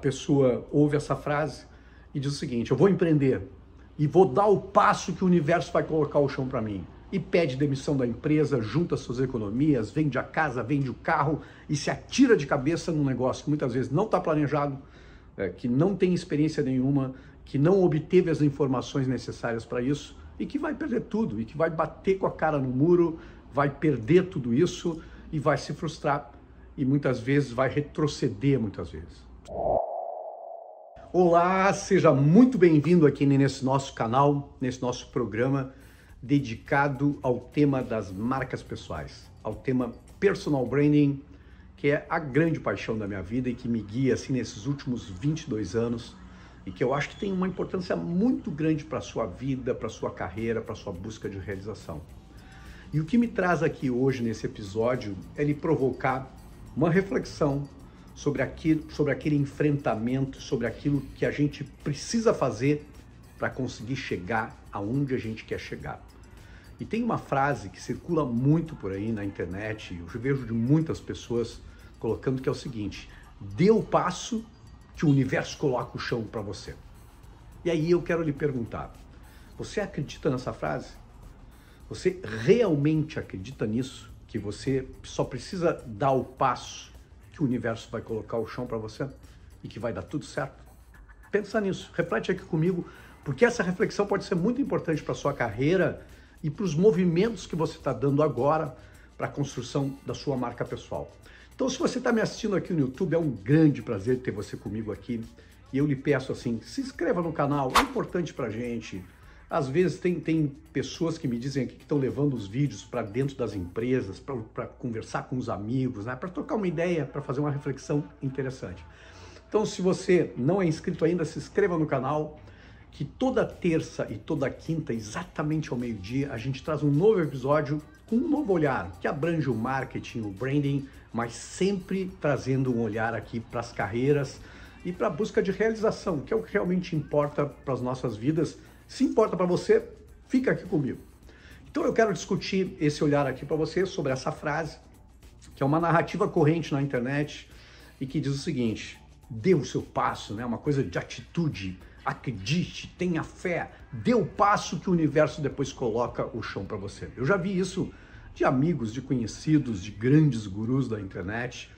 pessoa ouve essa frase e diz o seguinte: eu vou empreender e vou dar o passo que o universo vai colocar o chão para mim. E pede demissão da empresa, junta suas economias, vende a casa, vende o carro e se atira de cabeça num negócio que muitas vezes não está planejado, é, que não tem experiência nenhuma, que não obteve as informações necessárias para isso e que vai perder tudo e que vai bater com a cara no muro, vai perder tudo isso e vai se frustrar e muitas vezes vai retroceder muitas vezes. Olá, seja muito bem-vindo aqui nesse nosso canal, nesse nosso programa dedicado ao tema das marcas pessoais, ao tema personal branding, que é a grande paixão da minha vida e que me guia assim nesses últimos 22 anos e que eu acho que tem uma importância muito grande para a sua vida, para a sua carreira, para a sua busca de realização. E o que me traz aqui hoje nesse episódio é lhe provocar uma reflexão sobre, aquilo, sobre aquele enfrentamento, sobre aquilo que a gente precisa fazer para conseguir chegar aonde a gente quer chegar. E tem uma frase que circula muito por aí na internet, eu vejo de muitas pessoas colocando que é o seguinte: dê o passo que o universo coloca o chão para você. E aí eu quero lhe perguntar: você acredita nessa frase? Você realmente acredita nisso? Que você só precisa dar o passo que o universo vai colocar o chão para você e que vai dar tudo certo? Pensa nisso, reflete aqui comigo, porque essa reflexão pode ser muito importante para sua carreira e para os movimentos que você está dando agora para a construção da sua marca pessoal. Então, se você está me assistindo aqui no YouTube, é um grande prazer ter você comigo aqui. E eu lhe peço assim, se inscreva no canal, é importante para a gente às vezes tem, tem pessoas que me dizem aqui que estão levando os vídeos para dentro das empresas, para conversar com os amigos, né? para trocar uma ideia, para fazer uma reflexão interessante. Então, se você não é inscrito ainda, se inscreva no canal, que toda terça e toda quinta, exatamente ao meio-dia, a gente traz um novo episódio com um novo olhar, que abrange o marketing, o branding, mas sempre trazendo um olhar aqui para as carreiras e para a busca de realização, que é o que realmente importa para as nossas vidas se importa para você, fica aqui comigo. Então eu quero discutir esse olhar aqui para você sobre essa frase, que é uma narrativa corrente na internet e que diz o seguinte: dê o seu passo, né? Uma coisa de atitude, acredite, tenha fé, dê o passo que o universo depois coloca o chão para você. Eu já vi isso de amigos, de conhecidos, de grandes gurus da internet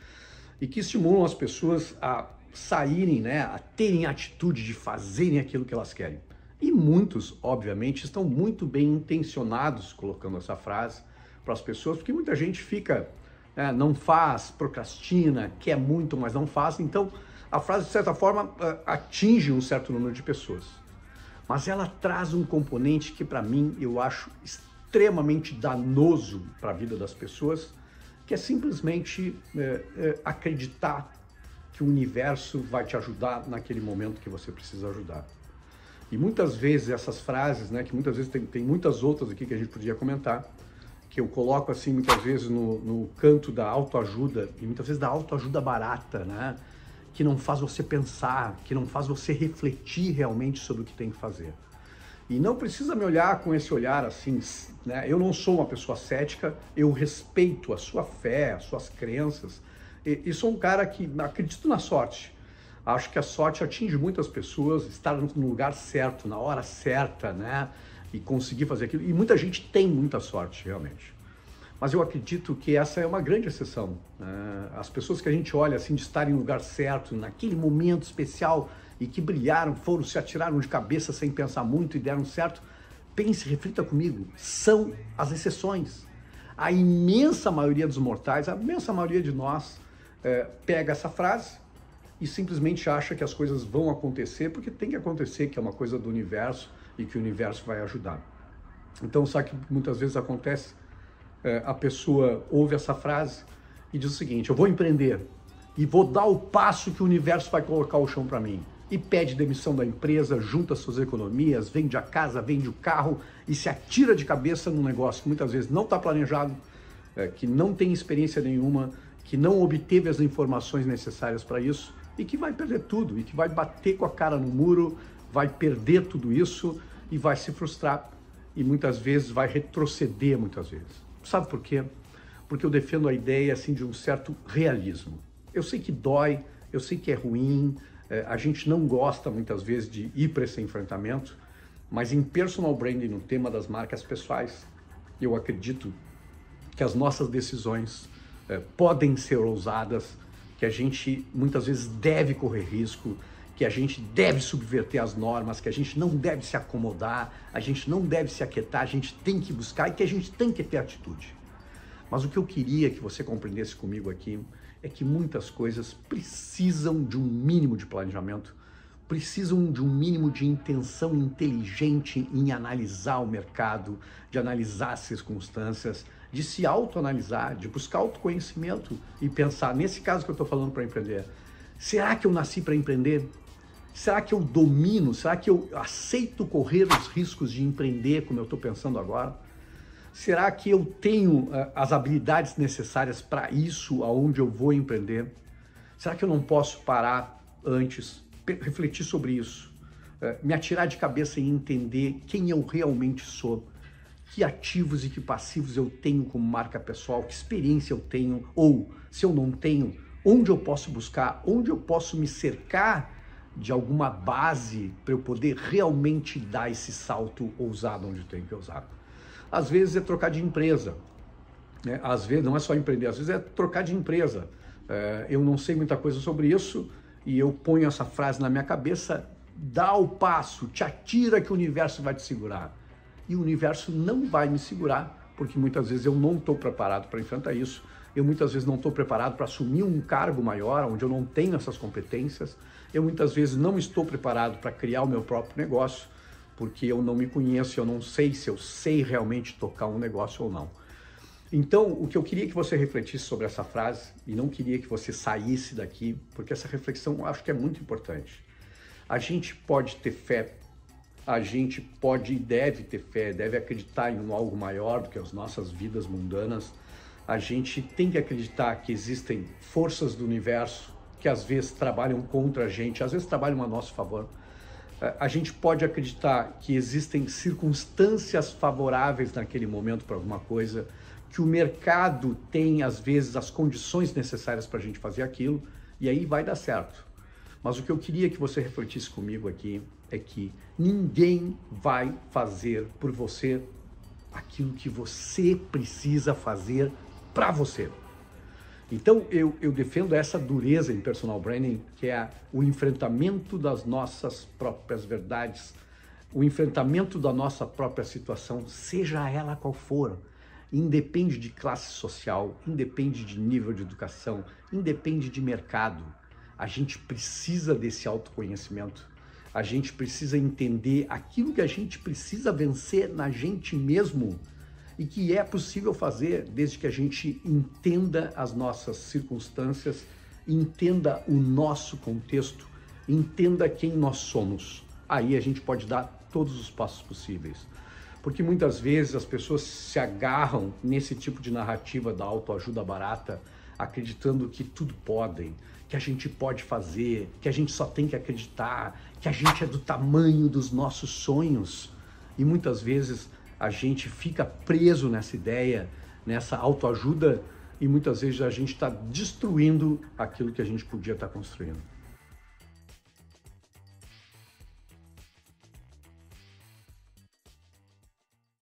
e que estimulam as pessoas a saírem, né, a terem atitude de fazerem aquilo que elas querem. E muitos, obviamente, estão muito bem intencionados colocando essa frase para as pessoas, porque muita gente fica, né, não faz, procrastina, quer muito, mas não faz. Então, a frase, de certa forma, eh, atinge um certo número de pessoas. Mas ela traz um componente que, para mim, eu acho extremamente danoso para a vida das pessoas, que é simplesmente é, é, acreditar que o universo vai te ajudar naquele momento que você precisa ajudar. E muitas vezes essas frases, né, que muitas vezes tem, tem muitas outras aqui que a gente podia comentar, que eu coloco assim muitas vezes no, no canto da autoajuda, e muitas vezes da autoajuda barata, né? Que não faz você pensar, que não faz você refletir realmente sobre o que tem que fazer. E não precisa me olhar com esse olhar assim, né? Eu não sou uma pessoa cética, eu respeito a sua fé, as suas crenças, e, e sou um cara que acredito na sorte. Acho que a sorte atinge muitas pessoas, estar no lugar certo, na hora certa, né? E conseguir fazer aquilo. E muita gente tem muita sorte, realmente. Mas eu acredito que essa é uma grande exceção. Né? As pessoas que a gente olha assim de em um lugar certo, naquele momento especial e que brilharam, foram, se atiraram de cabeça sem pensar muito e deram certo, pense, reflita comigo, são as exceções. A imensa maioria dos mortais, a imensa maioria de nós, é, pega essa frase, e simplesmente acha que as coisas vão acontecer porque tem que acontecer, que é uma coisa do universo e que o universo vai ajudar. Então, sabe que muitas vezes acontece? É, a pessoa ouve essa frase e diz o seguinte: Eu vou empreender e vou dar o passo que o universo vai colocar o chão para mim. E pede demissão da empresa, junta suas economias, vende a casa, vende o carro e se atira de cabeça num negócio que muitas vezes não está planejado, é, que não tem experiência nenhuma que não obteve as informações necessárias para isso e que vai perder tudo, e que vai bater com a cara no muro, vai perder tudo isso e vai se frustrar e muitas vezes vai retroceder muitas vezes. Sabe por quê? Porque eu defendo a ideia assim de um certo realismo. Eu sei que dói, eu sei que é ruim, é, a gente não gosta muitas vezes de ir para esse enfrentamento, mas em personal branding, no tema das marcas pessoais, eu acredito que as nossas decisões eh, podem ser ousadas, que a gente muitas vezes deve correr risco, que a gente deve subverter as normas, que a gente não deve se acomodar, a gente não deve se aquietar, a gente tem que buscar e que a gente tem que ter atitude. Mas o que eu queria que você compreendesse comigo aqui é que muitas coisas precisam de um mínimo de planejamento, precisam de um mínimo de intenção inteligente em analisar o mercado, de analisar as circunstâncias, de se autoanalisar, de buscar autoconhecimento e pensar, nesse caso que eu estou falando para empreender, será que eu nasci para empreender? Será que eu domino? Será que eu aceito correr os riscos de empreender como eu estou pensando agora? Será que eu tenho eh, as habilidades necessárias para isso, aonde eu vou empreender? Será que eu não posso parar antes, refletir sobre isso, eh, me atirar de cabeça e entender quem eu realmente sou? que ativos e que passivos eu tenho como marca pessoal, que experiência eu tenho, ou se eu não tenho, onde eu posso buscar, onde eu posso me cercar de alguma base para eu poder realmente dar esse salto ousado onde eu tenho que ousar. Às vezes é trocar de empresa, né? às vezes não é só empreender, às vezes é trocar de empresa. É, eu não sei muita coisa sobre isso e eu ponho essa frase na minha cabeça: dá o passo, te atira que o universo vai te segurar e o universo não vai me segurar, porque muitas vezes eu não estou preparado para enfrentar isso. Eu muitas vezes não estou preparado para assumir um cargo maior, onde eu não tenho essas competências. Eu muitas vezes não estou preparado para criar o meu próprio negócio, porque eu não me conheço, eu não sei se eu sei realmente tocar um negócio ou não. Então, o que eu queria que você refletisse sobre essa frase e não queria que você saísse daqui, porque essa reflexão eu acho que é muito importante. A gente pode ter fé a gente pode e deve ter fé, deve acreditar em algo maior do que as nossas vidas mundanas. A gente tem que acreditar que existem forças do universo que às vezes trabalham contra a gente, às vezes trabalham a nosso favor. É, a gente pode acreditar que existem circunstâncias favoráveis naquele momento para alguma coisa, que o mercado tem às vezes as condições necessárias para a gente fazer aquilo, e aí vai dar certo. Mas o que eu queria que você refletisse comigo aqui é que ninguém vai fazer por você aquilo que você precisa fazer para você. Então eu, eu, defendo essa dureza em personal branding, que é o enfrentamento das nossas próprias verdades, o enfrentamento da nossa própria situação, seja ela qual for. Independe de classe social, independe de nível de educação, independe de mercado. A gente precisa desse autoconhecimento. A gente precisa entender aquilo que a gente precisa vencer na gente mesmo e que é possível fazer desde que a gente entenda as nossas circunstâncias, entenda o nosso contexto, entenda quem nós somos. Aí a gente pode dar todos os passos possíveis. Porque muitas vezes as pessoas se agarram nesse tipo de narrativa da autoajuda barata, acreditando que tudo podem, que a gente pode fazer, que a gente só tem que acreditar, que a gente é do tamanho dos nossos sonhos. E muitas vezes a gente fica preso nessa ideia, nessa autoajuda, e muitas vezes a gente está destruindo aquilo que a gente podia estar tá construindo.